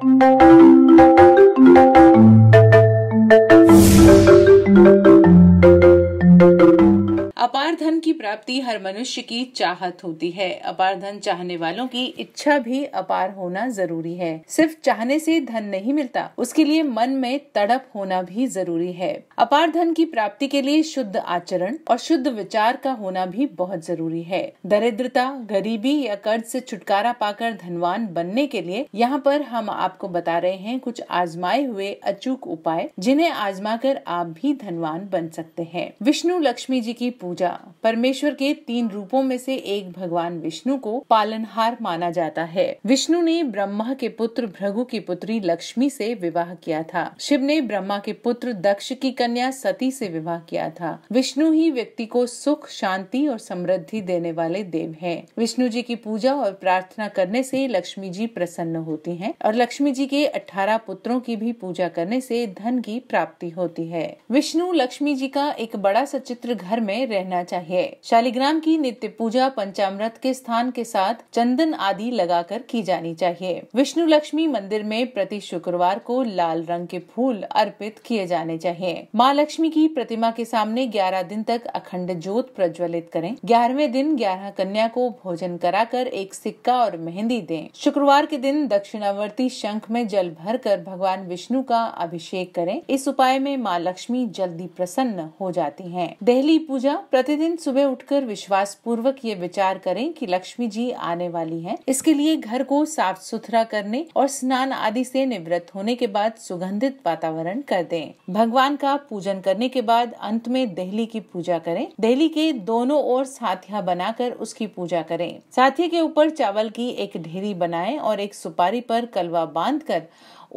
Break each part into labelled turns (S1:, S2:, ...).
S1: Música अपार धन की प्राप्ति हर मनुष्य की चाहत होती है अपार धन चाहने वालों की इच्छा भी अपार होना जरूरी है सिर्फ चाहने से धन नहीं मिलता उसके लिए मन में तड़प होना भी जरूरी है अपार धन की प्राप्ति के लिए शुद्ध आचरण और शुद्ध विचार का होना भी बहुत जरूरी है दरिद्रता गरीबी या कर्ज से छुटकारा पाकर धनवान बनने के लिए यहाँ पर हम आपको बता रहे हैं कुछ आजमाए हुए अचूक उपाय जिन्हें आजमा कर आप भी धनवान बन सकते हैं विष्णु लक्ष्मी जी की पूजा हाँ, परमेश्वर के तीन रूपों में से एक भगवान विष्णु को पालनहार माना जाता है विष्णु ने ब्रह्मा के पुत्र भृगु की पुत्री लक्ष्मी से विवाह किया था शिव ने ब्रह्मा के पुत्र दक्ष की कन्या सती से विवाह किया था विष्णु ही व्यक्ति को सुख शांति और समृद्धि देने वाले देव है विष्णु जी की पूजा और प्रार्थना करने से लक्ष्मी जी प्रसन्न होती है और लक्ष्मी जी के अठारह पुत्रों की भी पूजा करने से धन की प्राप्ति होती है विष्णु लक्ष्मी जी का एक बड़ा सचित्र घर में रहना चाहिए शालिग्राम की नित्य पूजा पंचामृत के स्थान के साथ चंदन आदि लगाकर की जानी चाहिए विष्णु लक्ष्मी मंदिर में प्रति शुक्रवार को लाल रंग के फूल अर्पित किए जाने चाहिए माँ लक्ष्मी की प्रतिमा के सामने ग्यारह दिन तक अखंड जोत प्रज्वलित करें ग्यारहवे दिन ग्यारह कन्या को भोजन कराकर एक सिक्का और मेहंदी दें शुक्रवार के दिन दक्षिणावर्ती शंख में जल भर कर भगवान विष्णु का अभिषेक करें इस उपाय में माँ लक्ष्मी जल्दी प्रसन्न हो जाती है दहली पूजा प्रतिदिन प्रतिदिन सुबह उठकर विश्वास पूर्वक ये विचार करें कि लक्ष्मी जी आने वाली हैं। इसके लिए घर को साफ सुथरा करने और स्नान आदि से निवृत्त होने के बाद सुगंधित वातावरण कर दें। भगवान का पूजन करने के बाद अंत में दहली की पूजा करें दहली के दोनों ओर साथिया बनाकर उसकी पूजा करें साथी के ऊपर चावल की एक ढेरी बनाए और एक सुपारी पर कलवा बांध कर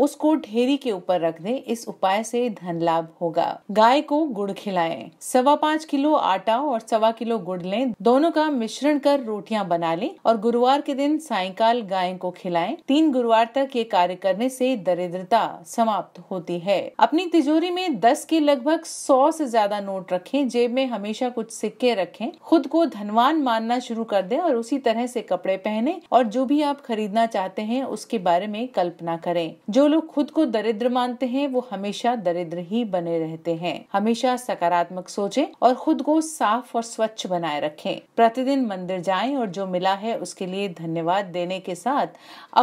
S1: उसको ढेरी के ऊपर रख दें इस उपाय से धन लाभ होगा गाय को गुड़ खिलाएं सवा पाँच किलो आटा और सवा किलो गुड़ लें दोनों का मिश्रण कर रोटियां बना लें और गुरुवार के दिन सायकाल गाय को खिलाएं तीन गुरुवार तक ये कार्य करने से दरिद्रता समाप्त होती है अपनी तिजोरी में दस के लगभग सौ से ज्यादा नोट रखें जेब में हमेशा कुछ सिक्के रखें खुद को धनवान मानना शुरू कर दें और उसी तरह से कपड़े पहने और जो भी आप खरीदना चाहते हैं उसके बारे में कल्पना करें जो जो लोग खुद को दरिद्र मानते हैं वो हमेशा दरिद्र ही बने रहते हैं हमेशा सकारात्मक सोचें और खुद को साफ और स्वच्छ बनाए रखें प्रतिदिन मंदिर जाएं और जो मिला है उसके लिए धन्यवाद देने के साथ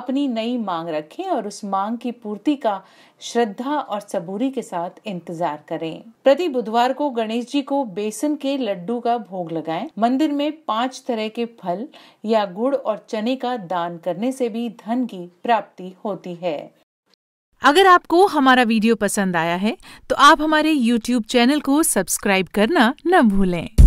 S1: अपनी नई मांग रखें और उस मांग की पूर्ति का श्रद्धा और सबूरी के साथ इंतजार करें प्रति बुधवार को गणेश जी को बेसन के लड्डू का भोग लगाएं मंदिर में पांच तरह के फल या गुड़ और चने का दान करने से भी धन की प्राप्ति होती है अगर आपको हमारा वीडियो पसंद आया है तो आप हमारे YouTube चैनल को सब्सक्राइब करना न भूलें